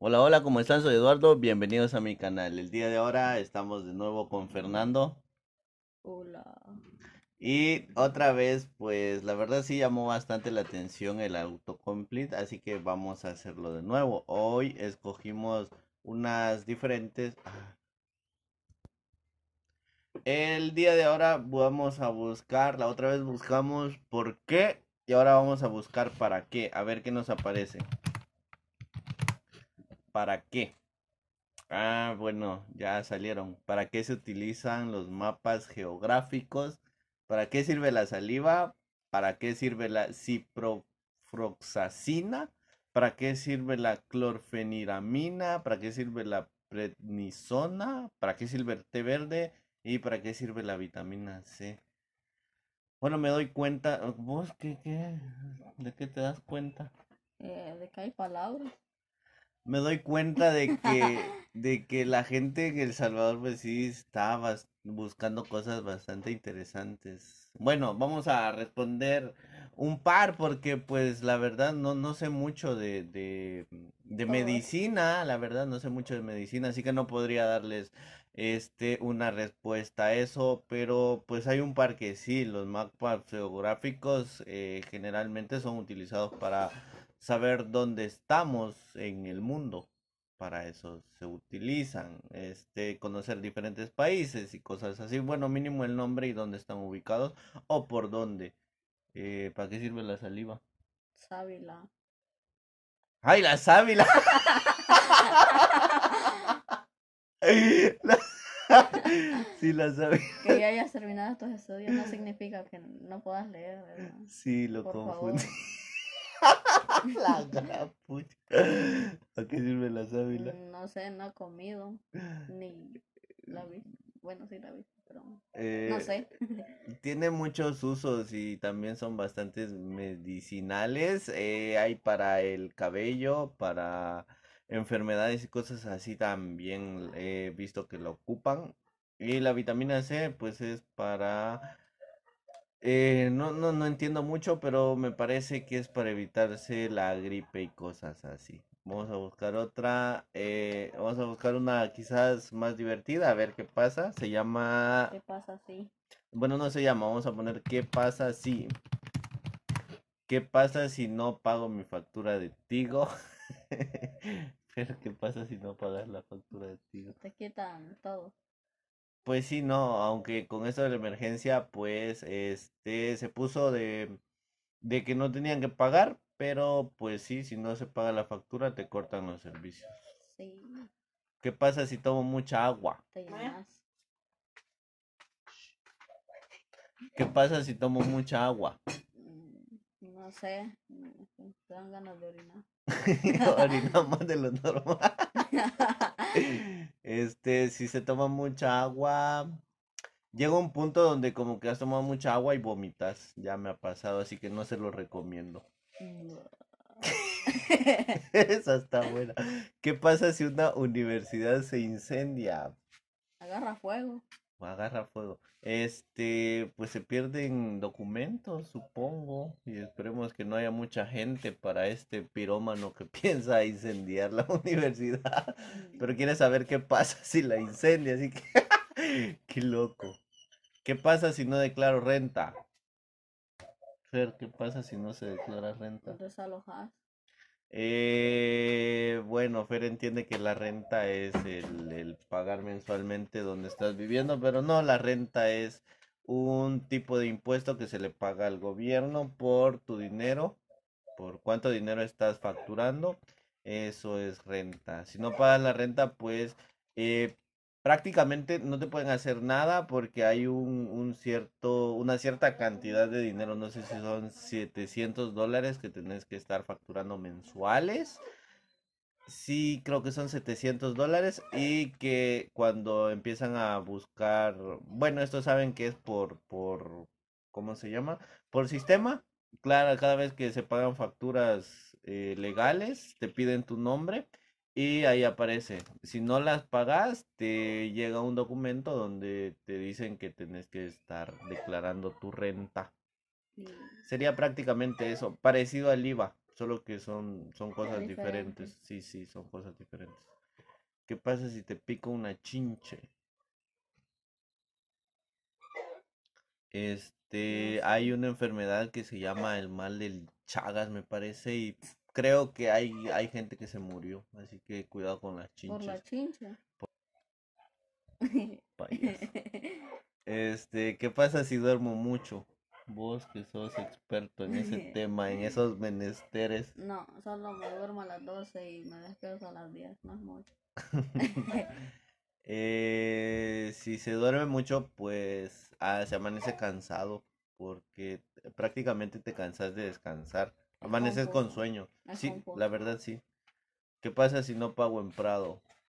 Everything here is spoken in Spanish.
Hola, hola, ¿cómo están? Soy Eduardo, bienvenidos a mi canal. El día de ahora estamos de nuevo con Fernando. Hola. Y otra vez, pues la verdad sí llamó bastante la atención el autocomplete, así que vamos a hacerlo de nuevo. Hoy escogimos unas diferentes... Ah. El día de ahora vamos a buscar, la otra vez buscamos por qué y ahora vamos a buscar para qué, a ver qué nos aparece. ¿Para qué? Ah, bueno, ya salieron. ¿Para qué se utilizan los mapas geográficos? ¿Para qué sirve la saliva? ¿Para qué sirve la ciprofloxacina? ¿Para qué sirve la clorfeniramina? ¿Para qué sirve la prednisona? ¿Para qué sirve el té verde? ¿Y para qué sirve la vitamina C? Bueno, me doy cuenta. ¿Vos qué? qué? ¿De qué te das cuenta? Eh, de que hay palabras me doy cuenta de que, de que la gente en El Salvador, pues sí, estaba buscando cosas bastante interesantes. Bueno, vamos a responder un par porque pues la verdad no, no sé mucho de, medicina, la verdad no sé mucho de medicina, así que no podría darles este, una respuesta a eso, pero pues hay un par que sí, los mapas geográficos eh, generalmente son utilizados para saber dónde estamos en el mundo. Para eso se utilizan, este, conocer diferentes países y cosas así. Bueno, mínimo el nombre y dónde están ubicados o por dónde. Eh, ¿Para qué sirve la saliva? Sábila. ¡Ay, la sábila! sí, la sábila. Que ya hayas terminado tus estudios no significa que no puedas leer, Sí, lo confundí. la ¿A qué sirve la sábila? Mm, no sé, no ha comido. Ni la vi. Bueno, sí la vi, pero no eh, sé. Tiene muchos usos y también son bastantes medicinales. Eh, hay para el cabello, para enfermedades y cosas así también eh, he visto que lo ocupan. Y la vitamina C, pues es para eh, no, no, no entiendo mucho, pero me parece que es para evitarse la gripe y cosas así. Vamos a buscar otra, eh, vamos a buscar una quizás más divertida, a ver qué pasa. Se llama... ¿Qué pasa si? Bueno, no se llama, vamos a poner qué pasa si... ¿Qué pasa si no pago mi factura de Tigo? pero ¿qué pasa si no pagas la factura de Tigo? Te quitan todo. Pues sí, no, aunque con esto de la emergencia, pues este se puso de, de que no tenían que pagar, pero pues sí, si no se paga la factura, te cortan los servicios. Sí. ¿Qué pasa si tomo mucha agua? ¿Qué pasa si tomo mucha agua? Mm, no sé, mm, mm, Tengo ganas de orinar. Orinar más de lo normal. Este, si se toma mucha agua, llega un punto donde como que has tomado mucha agua y vomitas. Ya me ha pasado, así que no se lo recomiendo. Esa está buena. ¿Qué pasa si una universidad se incendia? Agarra fuego agarra fuego. Este, pues se pierden documentos, supongo, y esperemos que no haya mucha gente para este pirómano que piensa incendiar la universidad, pero quiere saber qué pasa si la incendia, así que qué loco. ¿Qué pasa si no declaro renta? Fer, ¿qué pasa si no se declara renta? Eh oferta entiende que la renta es el, pagar mensualmente donde estás viviendo, pero no, la renta es un tipo de impuesto que se le paga al gobierno por tu dinero, por cuánto dinero estás facturando, eso es renta. Si no pagas la renta, pues eh, prácticamente no te pueden hacer nada porque hay un, cierto, una cierta cantidad de dinero, no sé si son 700 dólares que tenés que estar facturando mensuales sí creo que son 700 dólares y que cuando empiezan a buscar, bueno, esto saben que es por, por, ¿cómo se llama? Por sistema. Claro, cada vez que se pagan facturas eh, legales, te piden tu nombre y ahí aparece. Si no las pagas, te llega un documento donde te dicen que tenés que estar declarando tu renta. Sería prácticamente eso, parecido al IVA. Solo que son, son cosas diferentes. Sí, sí, son cosas diferentes. ¿Qué pasa si te pico una chinche? Este, hay una enfermedad que se llama el mal del Chagas, me parece, y creo que hay, hay gente que se murió, así que cuidado con las chinches. Por la chincha. Este, ¿qué pasa si duermo mucho? Vos que sos experto en ese tema, en esos menesteres. No, solo me duermo a las 12 y me despierto a las 10, no es mucho. eh, si se duerme mucho, pues ah, se amanece cansado porque prácticamente te cansas de descansar. Amaneces con sueño. Sí, la verdad sí. ¿Qué pasa si no pago en Prado?